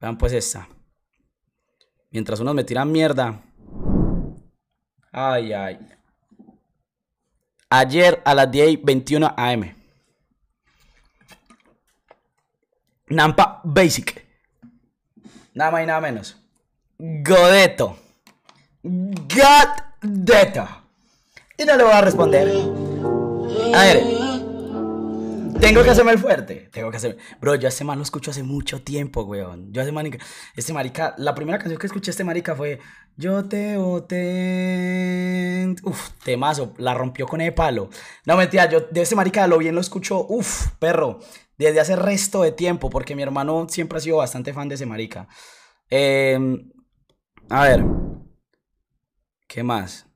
Vean pues esta. Mientras unos me tiran mierda. Ay, ay. Ayer a las 10 21 AM. Nampa Basic. Nada más y nada menos. Godeto. Godeto. Y no le voy a responder. A ver. Tengo que hacerme el fuerte. Tengo que hacerme. Bro, yo a este man lo escucho hace mucho tiempo, weón. Yo a este Este marica. La primera canción que escuché a este marica fue Yo te boté. Uf, temazo. La rompió con el palo. No, mentira. Yo de este marica lo bien lo escucho. Uf, perro. Desde hace resto de tiempo. Porque mi hermano siempre ha sido bastante fan de ese marica. Em, a ver. ¿Qué más?